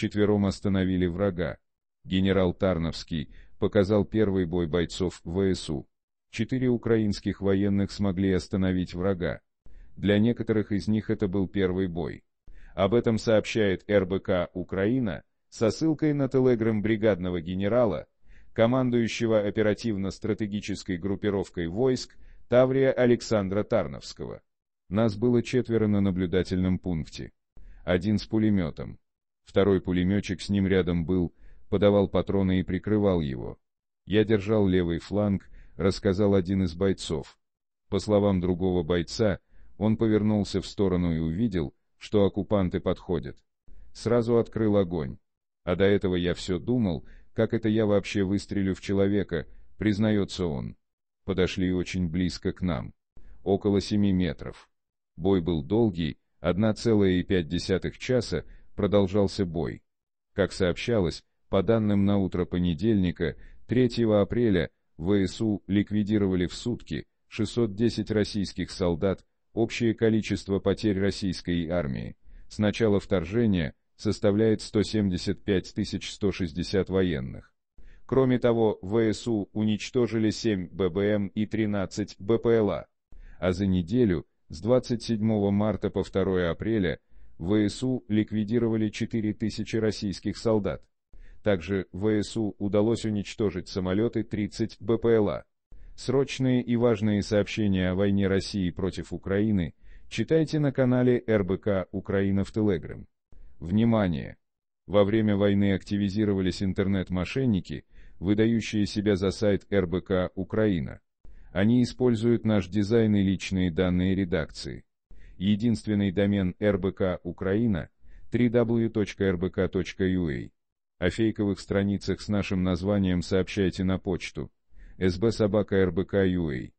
вчетвером остановили врага. Генерал Тарновский показал первый бой бойцов ВСУ. Четыре украинских военных смогли остановить врага. Для некоторых из них это был первый бой. Об этом сообщает РБК «Украина» со ссылкой на телеграм бригадного генерала, командующего оперативно-стратегической группировкой войск Таврия Александра Тарновского. Нас было четверо на наблюдательном пункте. Один с пулеметом, Второй пулеметчик с ним рядом был, подавал патроны и прикрывал его. Я держал левый фланг, рассказал один из бойцов. По словам другого бойца, он повернулся в сторону и увидел, что оккупанты подходят. Сразу открыл огонь. А до этого я все думал, как это я вообще выстрелю в человека, признается он. Подошли очень близко к нам. Около семи метров. Бой был долгий, 1,5 часа, продолжался бой. Как сообщалось, по данным на утро понедельника, 3 апреля ВСУ ликвидировали в сутки 610 российских солдат, общее количество потерь российской армии. С начала вторжения составляет 175 160 военных. Кроме того, ВСУ уничтожили 7 ББМ и 13 БПЛА. А за неделю, с 27 марта по 2 апреля, ВСУ ликвидировали 4000 российских солдат. Также ВСУ удалось уничтожить самолеты 30 БПЛА. Срочные и важные сообщения о войне России против Украины читайте на канале РБК Украина в Телеграм. Внимание! Во время войны активизировались интернет-мошенники, выдающие себя за сайт РБК Украина. Они используют наш дизайн и личные данные редакции единственный домен РБК Украина, www.rbk.ua. А. О фейковых страницах с нашим названием сообщайте на почту sbsobaka.rbk.ua.